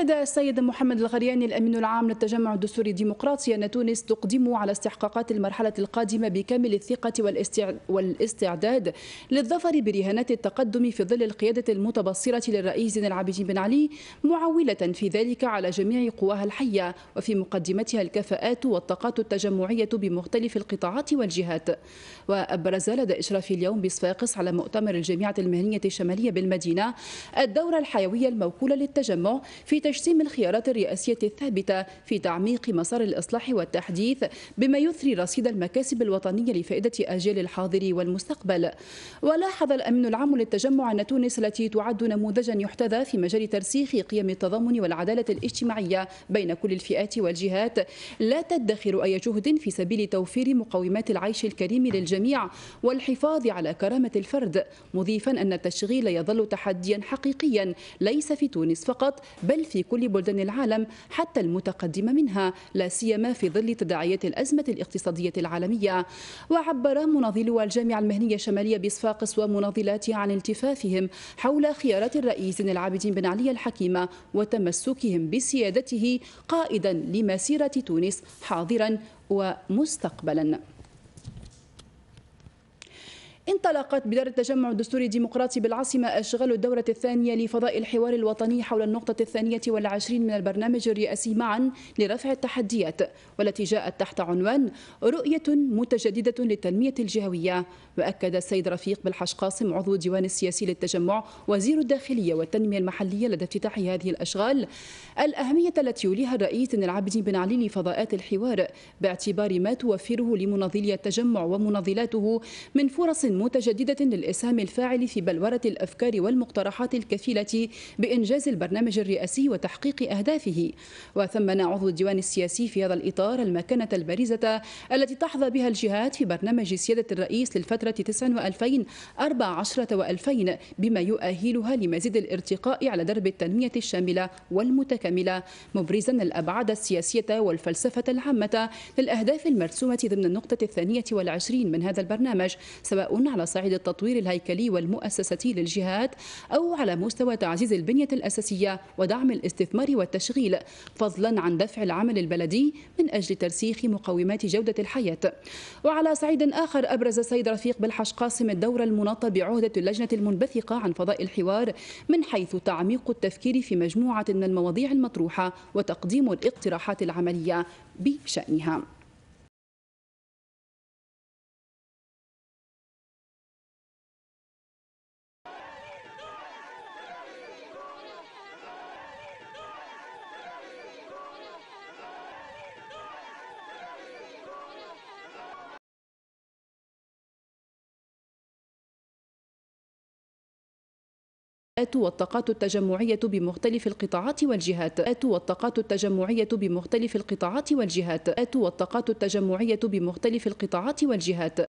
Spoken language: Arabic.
أكد السيد محمد الغرياني الأمين العام للتجمع الدستوري الديمقراطي أن تونس تقدم على استحقاقات المرحلة القادمة بكامل الثقة والاستعداد للظفر برهانات التقدم في ظل القيادة المتبصرة للرئيس زين العابدين بن علي معولة في ذلك على جميع قواها الحية وفي مقدمتها الكفاءات والطاقات التجمعية بمختلف القطاعات والجهات وأبرز لدى إشراف اليوم بصفاقس على مؤتمر الجامعة المهنية الشمالية بالمدينة الدورة الحيوية الموكولة للتجمع في تجسيم الخيارات الرئاسية الثابتة في تعميق مسار الإصلاح والتحديث بما يثري رصيد المكاسب الوطنية لفائدة أجيال الحاضر والمستقبل ولاحظ الأمن العام للتجمع أن تونس التي تعد نموذجا يحتذى في مجال ترسيخ قيم التضامن والعدالة الاجتماعية بين كل الفئات والجهات لا تدخر أي جهد في سبيل توفير مقومات العيش الكريم للجميع والحفاظ على كرامة الفرد مضيفا أن التشغيل يظل تحديا حقيقيا ليس في تونس فقط بل في كل بلدان العالم حتى المتقدمة منها لا سيما في ظل تداعيات الأزمة الاقتصادية العالمية وعبر مناضلو الجامعة المهنية الشمالية بصفاقس ومناضلاتها عن التفافهم حول خيارات الرئيس العابدين بن علي الحكيمة وتمسكهم بسيادته قائدا لمسيرة تونس حاضرا ومستقبلا انطلقت بدار التجمع الدستوري الديمقراطي بالعاصمة أشغال الدورة الثانية لفضاء الحوار الوطني حول النقطة الثانية والعشرين من البرنامج الرئاسي معا لرفع التحديات والتي جاءت تحت عنوان رؤية متجددة للتنمية الجهوية وأكد السيد رفيق بالحش قاسم عضو الديوان السياسي للتجمع وزير الداخلية والتنمية المحلية لدى افتتاح هذه الأشغال الأهمية التي يوليها الرئيس العابدين بن علي لفضاءات الحوار باعتبار ما توفره لمناضلي التجمع ومناضلاته من فرص متجددة للإسهام الفاعل في بلورة الأفكار والمقترحات الكفيلة بإنجاز البرنامج الرئاسي وتحقيق أهدافه وثمن عضو الديوان السياسي في هذا الإطار المكانة البارزة التي تحظى بها الجهات في برنامج سيادة الرئيس للفترة 9 و2000 14 و2000 بما يؤهلها لمزيد الارتقاء على درب التنمية الشاملة والمتكاملة مبرزا الأبعاد السياسية والفلسفة العامة للأهداف المرسومة ضمن النقطة الثانية والعشرين من هذا البرنامج سواء على صعيد التطوير الهيكلي والمؤسساتي للجهات أو على مستوى تعزيز البنية الأساسية ودعم الاستثمار والتشغيل فضلا عن دفع العمل البلدي من أجل ترسيخ مقومات جودة الحياة وعلى صعيد آخر أبرز السيد رفيق بلحش قاسم الدور المناط بعهدة اللجنة المنبثقة عن فضاء الحوار من حيث تعميق التفكير في مجموعة من المواضيع المطروحة وتقديم الاقتراحات العملية بشأنها الكفاءات والطاقات التجمعية بمختلف القطاعات والجهات والطاقات التجمعية بمختلف القطاعات والجهات والطاقات التجمعية بمختلف القطاعات والجهات